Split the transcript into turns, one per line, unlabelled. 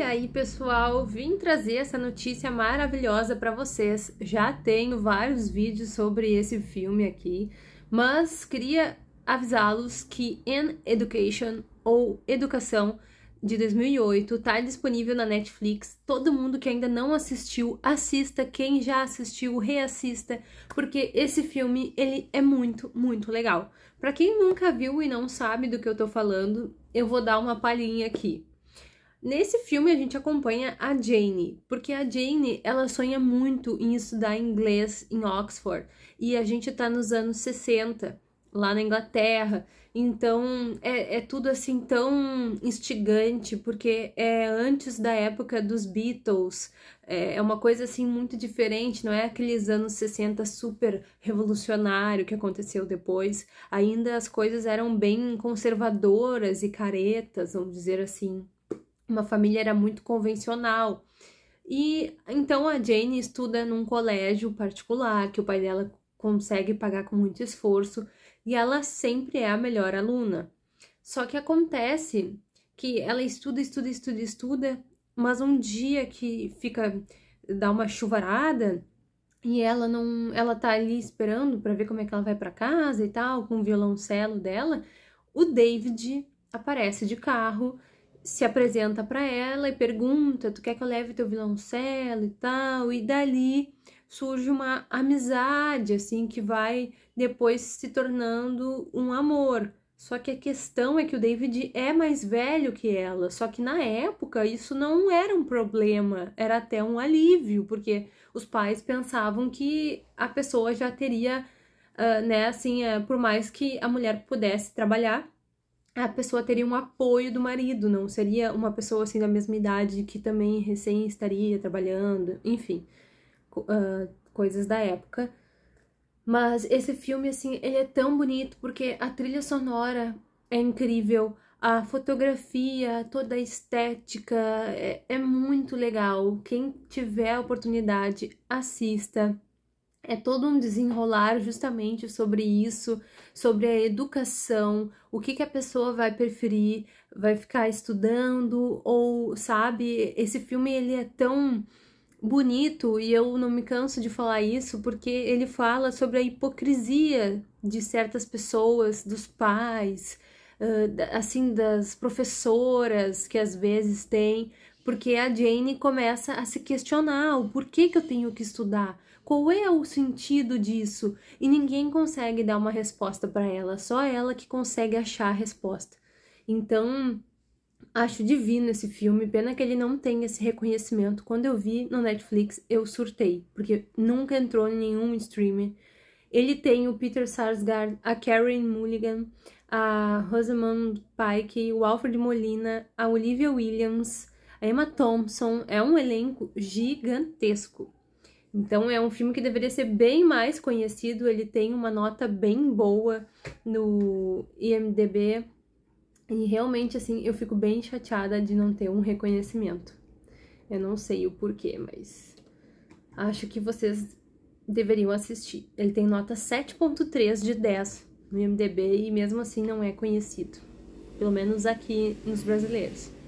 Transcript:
E aí, pessoal, vim trazer essa notícia maravilhosa para vocês. Já tenho vários vídeos sobre esse filme aqui, mas queria avisá-los que In Education ou Educação de 2008 está disponível na Netflix. Todo mundo que ainda não assistiu, assista. Quem já assistiu, reassista, porque esse filme ele é muito, muito legal. Para quem nunca viu e não sabe do que eu tô falando, eu vou dar uma palhinha aqui. Nesse filme a gente acompanha a Jane, porque a Jane, ela sonha muito em estudar inglês em Oxford, e a gente tá nos anos 60, lá na Inglaterra. Então é, é tudo assim tão instigante, porque é antes da época dos Beatles, é, é uma coisa assim muito diferente, não é aqueles anos 60 super revolucionário que aconteceu depois. Ainda as coisas eram bem conservadoras e caretas, vamos dizer assim uma família era muito convencional. E então a Jane estuda num colégio particular que o pai dela consegue pagar com muito esforço e ela sempre é a melhor aluna. Só que acontece que ela estuda, estuda, estuda, estuda, mas um dia que fica dá uma chuvarada e ela não, ela tá ali esperando para ver como é que ela vai para casa e tal, com o violoncelo dela, o David aparece de carro se apresenta para ela e pergunta: Tu quer que eu leve teu violoncelo e tal? E dali surge uma amizade, assim, que vai depois se tornando um amor. Só que a questão é que o David é mais velho que ela. Só que na época isso não era um problema, era até um alívio, porque os pais pensavam que a pessoa já teria, uh, né, assim, uh, por mais que a mulher pudesse trabalhar, a pessoa teria um apoio do marido, não seria uma pessoa assim da mesma idade que também recém estaria trabalhando, enfim, uh, coisas da época. Mas esse filme, assim, ele é tão bonito porque a trilha sonora é incrível, a fotografia, toda a estética é, é muito legal. Quem tiver a oportunidade, assista é todo um desenrolar justamente sobre isso, sobre a educação, o que, que a pessoa vai preferir, vai ficar estudando ou sabe, esse filme ele é tão bonito e eu não me canso de falar isso porque ele fala sobre a hipocrisia de certas pessoas, dos pais, assim das professoras que às vezes têm porque a Jane começa a se questionar o porquê que eu tenho que estudar, qual é o sentido disso, e ninguém consegue dar uma resposta para ela, só ela que consegue achar a resposta. Então, acho divino esse filme, pena que ele não tem esse reconhecimento. Quando eu vi no Netflix, eu surtei, porque nunca entrou em nenhum streaming Ele tem o Peter Sarsgaard, a Karen Mulligan, a Rosamund Pike, o Alfred Molina, a Olivia Williams, a Emma Thompson é um elenco gigantesco. Então é um filme que deveria ser bem mais conhecido, ele tem uma nota bem boa no IMDb. E realmente assim, eu fico bem chateada de não ter um reconhecimento. Eu não sei o porquê, mas acho que vocês deveriam assistir. Ele tem nota 7.3 de 10 no IMDb e mesmo assim não é conhecido, pelo menos aqui nos brasileiros.